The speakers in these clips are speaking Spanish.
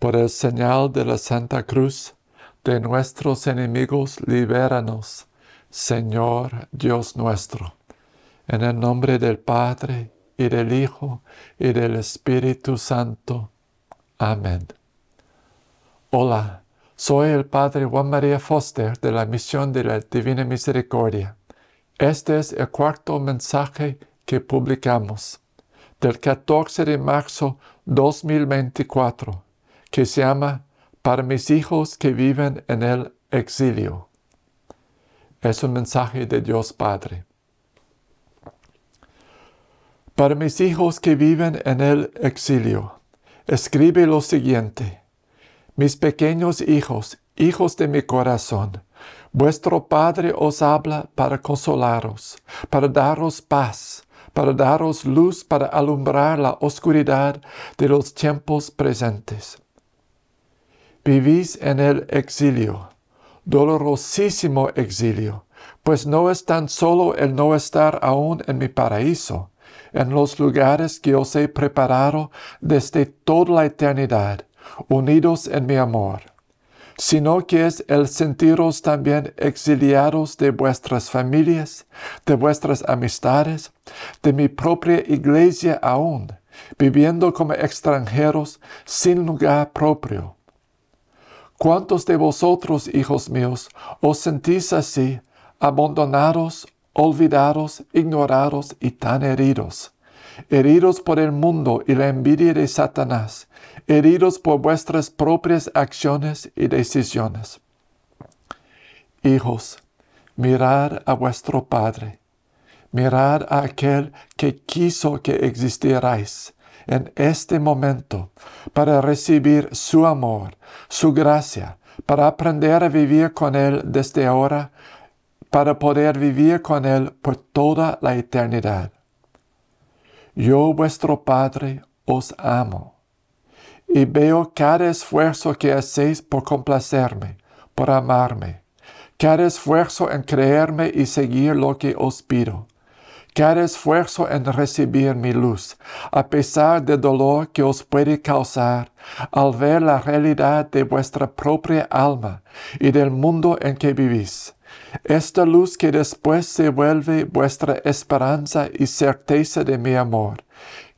Por el señal de la Santa Cruz, de nuestros enemigos libéranos, Señor Dios nuestro. En el nombre del Padre, y del Hijo, y del Espíritu Santo. Amén. Hola, soy el Padre Juan María Foster de la Misión de la Divina Misericordia. Este es el cuarto mensaje que publicamos del 14 de marzo 2024 que se llama Para mis hijos que viven en el exilio. Es un mensaje de Dios Padre. Para mis hijos que viven en el exilio, escribe lo siguiente. Mis pequeños hijos, hijos de mi corazón, vuestro Padre os habla para consolaros, para daros paz, para daros luz, para alumbrar la oscuridad de los tiempos presentes vivís en el exilio, dolorosísimo exilio, pues no es tan solo el no estar aún en mi paraíso, en los lugares que os he preparado desde toda la eternidad, unidos en mi amor, sino que es el sentiros también exiliados de vuestras familias, de vuestras amistades, de mi propia iglesia aún, viviendo como extranjeros sin lugar propio ¿Cuántos de vosotros, hijos míos, os sentís así, abandonados, olvidados, ignorados y tan heridos? Heridos por el mundo y la envidia de Satanás, heridos por vuestras propias acciones y decisiones. Hijos, mirad a vuestro Padre, mirad a aquel que quiso que existierais en este momento para recibir su amor, su gracia, para aprender a vivir con Él desde ahora, para poder vivir con Él por toda la eternidad. Yo, vuestro Padre, os amo y veo cada esfuerzo que hacéis por complacerme, por amarme, cada esfuerzo en creerme y seguir lo que os pido que esfuerzo en em recibir mi luz, a pesar del dolor que os puede causar al ver la realidad de vuestra propia alma y del mundo en que vivís. Esta luz que después se vuelve vuestra esperanza y certeza de mi amor,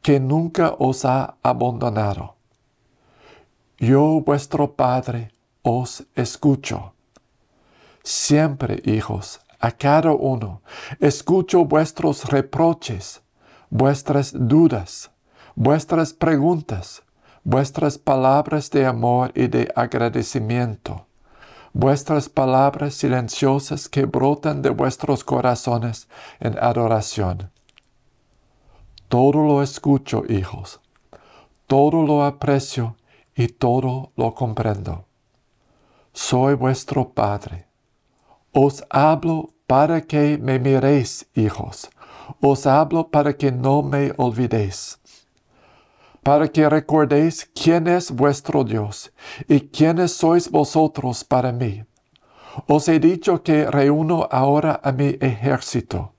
que nunca os ha abandonado. Yo, vuestro Padre, os escucho. Siempre, hijos, a cada uno. Escucho vuestros reproches, vuestras dudas, vuestras preguntas, vuestras palabras de amor y de agradecimiento, vuestras palabras silenciosas que brotan de vuestros corazones en adoración. Todo lo escucho, hijos, todo lo aprecio y todo lo comprendo. Soy vuestro Padre. Os hablo para que me miréis, hijos. Os hablo para que no me olvidéis, para que recordéis quién es vuestro Dios y quiénes sois vosotros para mí. Os he dicho que reúno ahora a mi ejército,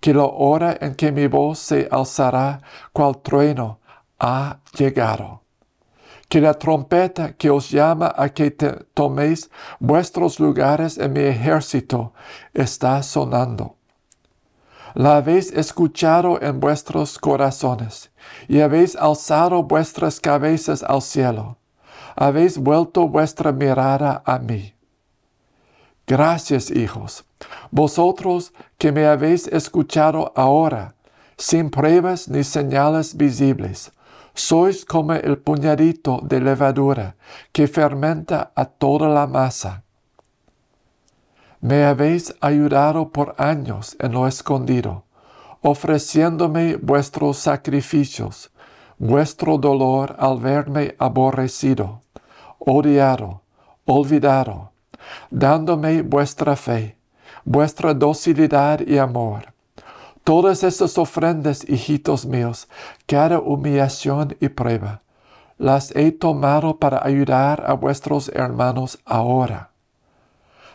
que la hora en que mi voz se alzará cual trueno ha llegado que la trompeta que os llama a que toméis vuestros lugares en mi ejército está sonando. La habéis escuchado en vuestros corazones y habéis alzado vuestras cabezas al cielo. Habéis vuelto vuestra mirada a mí. Gracias, hijos, vosotros que me habéis escuchado ahora, sin pruebas ni señales visibles, sois como el puñadito de levadura que fermenta a toda la masa. Me habéis ayudado por años en lo escondido, ofreciéndome vuestros sacrificios, vuestro dolor al verme aborrecido, odiado, olvidado, dándome vuestra fe, vuestra docilidad y amor Todas estas ofrendas, hijitos míos, cada humillación y prueba, las he tomado para ayudar a vuestros hermanos ahora.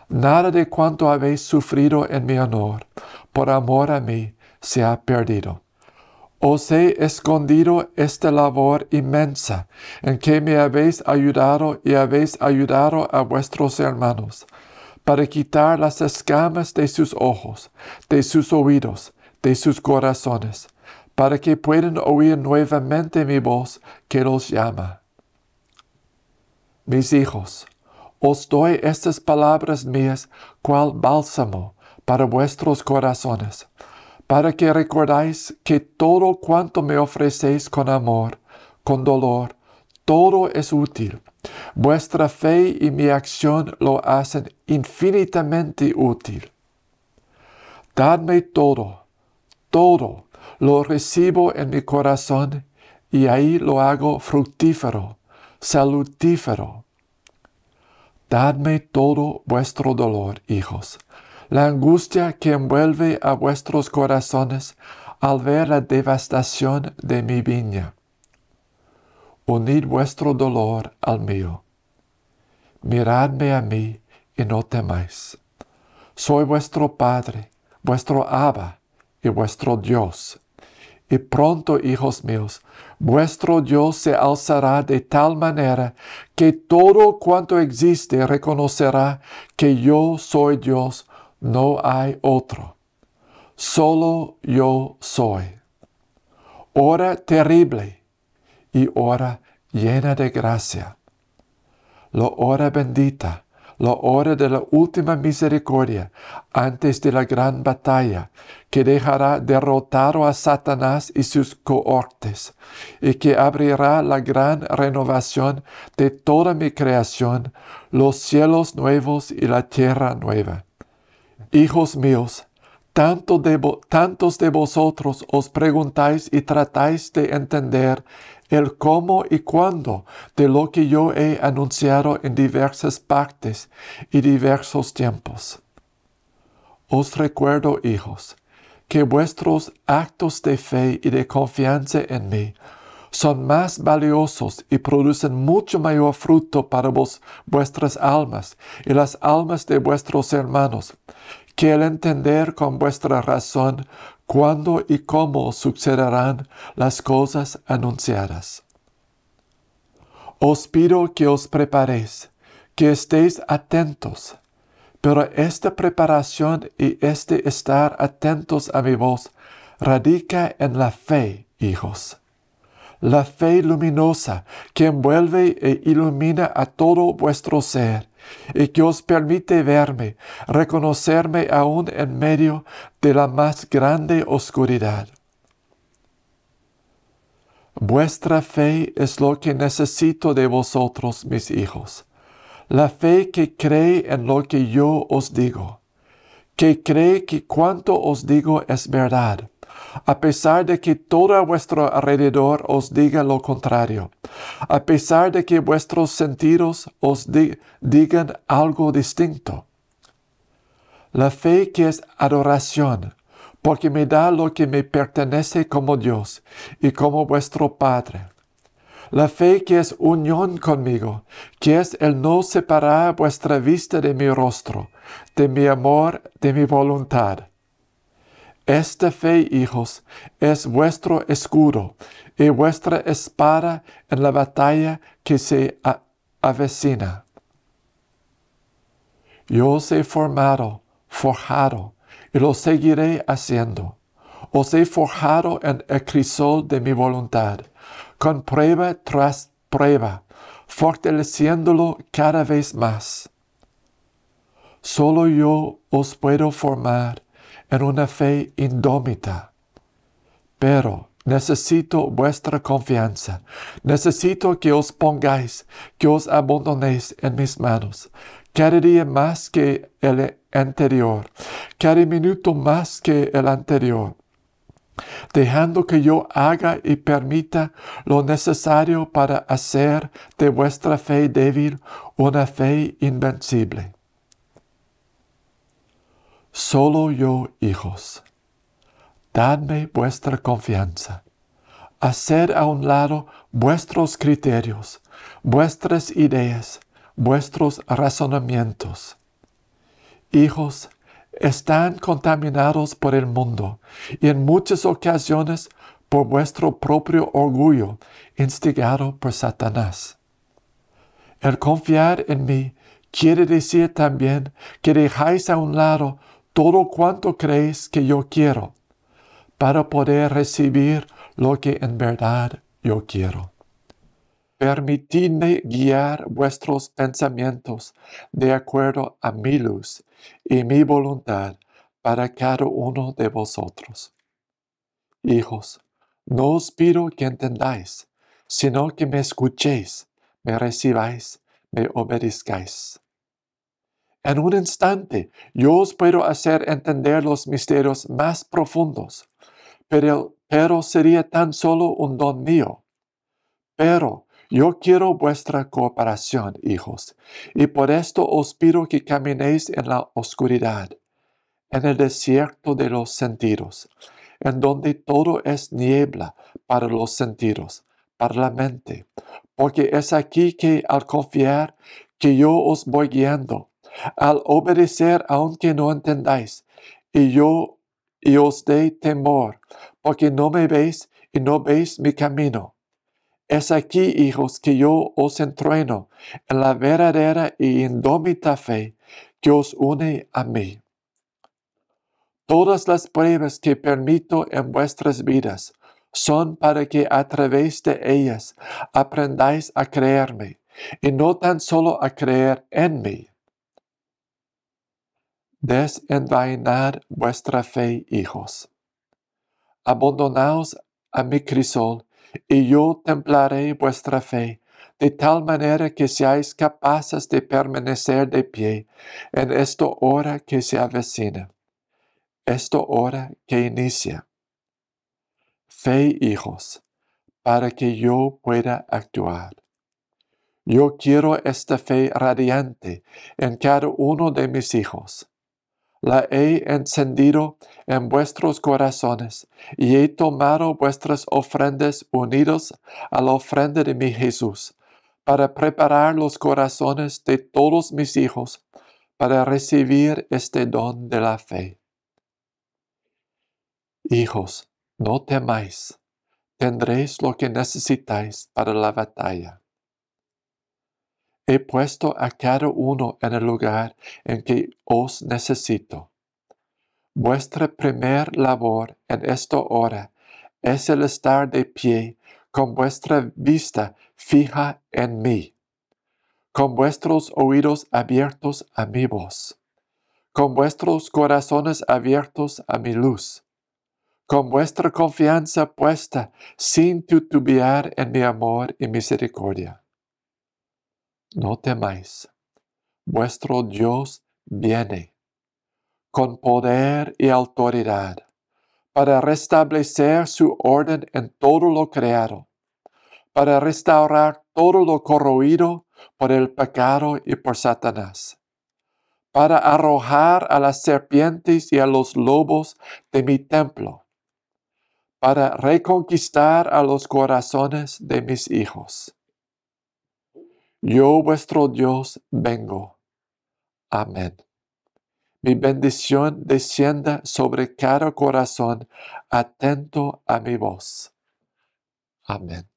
Nada de cuanto habéis sufrido en mi honor, por amor a mí, se ha perdido. Os he escondido esta labor inmensa en que me habéis ayudado y habéis ayudado a vuestros hermanos, para quitar las escamas de sus ojos, de sus oídos, de sus corazones, para que puedan oír nuevamente mi voz que los llama. Mis hijos, os doy estas palabras mías cual bálsamo para vuestros corazones, para que recordáis que todo cuanto me ofrecéis con amor, con dolor, todo es útil. Vuestra fe y mi acción lo hacen infinitamente útil. Dadme todo, todo lo recibo en mi corazón y ahí lo hago fructífero, salutífero. Dadme todo vuestro dolor, hijos, la angustia que envuelve a vuestros corazones al ver la devastación de mi viña. Unid vuestro dolor al mío. Miradme a mí y no temáis. Soy vuestro Padre, vuestro Abba, y vuestro Dios. Y pronto, hijos míos, vuestro Dios se alzará de tal manera que todo cuanto existe reconocerá que yo soy Dios, no hay otro. Solo yo soy. Hora terrible y hora llena de gracia. La hora bendita la hora de la última misericordia, antes de la gran batalla, que dejará derrotado a Satanás y sus cohortes, y que abrirá la gran renovación de toda mi creación, los cielos nuevos y la tierra nueva. Hijos míos, tantos de vosotros os preguntáis y tratáis de entender el cómo y cuándo de lo que yo he anunciado en diversas partes y diversos tiempos. Os recuerdo, hijos, que vuestros actos de fe y de confianza en mí son más valiosos y producen mucho mayor fruto para vos, vuestras almas y las almas de vuestros hermanos que el entender con vuestra razón cuándo y cómo sucederán las cosas anunciadas. Os pido que os preparéis, que estéis atentos, pero esta preparación y este estar atentos a mi voz radica en la fe, hijos la fe luminosa que envuelve e ilumina a todo vuestro ser y que os permite verme, reconocerme aún en medio de la más grande oscuridad. Vuestra fe es lo que necesito de vosotros, mis hijos, la fe que cree en lo que yo os digo, que cree que cuanto os digo es verdad a pesar de que todo a vuestro alrededor os diga lo contrario, a pesar de que vuestros sentidos os digan algo distinto. La fe que es adoración, porque me da lo que me pertenece como Dios y como vuestro Padre. La fe que es unión conmigo, que es el no separar vuestra vista de mi rostro, de mi amor, de mi voluntad esta fe, hijos, es vuestro escudo y vuestra espada en la batalla que se avecina. Yo os he formado, forjado, y lo seguiré haciendo. Os he forjado en el crisol de mi voluntad, con prueba tras prueba, fortaleciéndolo cada vez más. Solo yo os puedo formar en una fe indómita. Pero necesito vuestra confianza, necesito que os pongáis, que os abandonéis en mis manos. Cada más que el anterior, cada minuto más que el anterior dejando que yo haga y permita lo necesario para hacer de vuestra fe débil una fe invencible. Solo yo, hijos, dadme vuestra confianza. Haced a un lado vuestros criterios, vuestras ideas, vuestros razonamientos. Hijos, están contaminados por el mundo y en muchas ocasiones por vuestro propio orgullo instigado por Satanás. El confiar en mí quiere decir también que dejáis a un lado todo cuanto creéis que yo quiero para poder recibir lo que en verdad yo quiero. Permitidme guiar vuestros pensamientos de acuerdo a mi luz y mi voluntad para cada uno de vosotros. Hijos, no os pido que entendáis, sino que me escuchéis, me recibáis, me obedezcáis. En un instante yo os puedo hacer entender los misterios más profundos, pero, pero sería tan solo un don mío. Pero yo quiero vuestra cooperación, hijos, y por esto os pido que caminéis en la oscuridad, en el desierto de los sentidos, en donde todo es niebla para los sentidos, para la mente, porque es aquí que al confiar que yo os voy guiando, al obedecer aunque no entendáis, y yo os dé temor, porque no me veis y no veis mi camino. Es aquí, hijos, que yo os entreno en la verdadera y indómita fe que os une a mí. Todas las pruebas que permito en vuestras vidas son para que a través de ellas aprendáis a creerme, y no tan solo a creer en mí, Desenvainad vuestra fe, hijos. Abandonaos a mi crisol, y yo templaré vuestra fe, de tal manera que seáis capaces de permanecer de pie en esta hora que se avecina, esta hora que inicia. Fe, hijos, para que yo pueda actuar. Yo quiero esta fe radiante en cada uno de mis hijos la he encendido en vuestros corazones, y he tomado vuestras ofrendas unidos a la ofrenda de mi Jesús, para preparar los corazones de todos mis hijos para recibir este don de la fe. Hijos, no temáis, tendréis lo que necesitáis para la batalla he puesto a cada uno en el lugar en que os necesito. Vuestra primer labor en esta hora es el estar de pie con vuestra vista fija en mí, con vuestros oídos abiertos a mi voz, con vuestros corazones abiertos a mi luz, con vuestra confianza puesta sin titubear en mi amor y misericordia no temáis. Vuestro Dios viene con poder y autoridad para restablecer su orden en todo lo creado, para restaurar todo lo corroído por el pecado y por Satanás, para arrojar a las serpientes y a los lobos de mi templo, para reconquistar a los corazones de mis hijos yo vuestro Dios vengo. Amén. Mi bendición descienda sobre cada corazón atento a mi voz. Amén.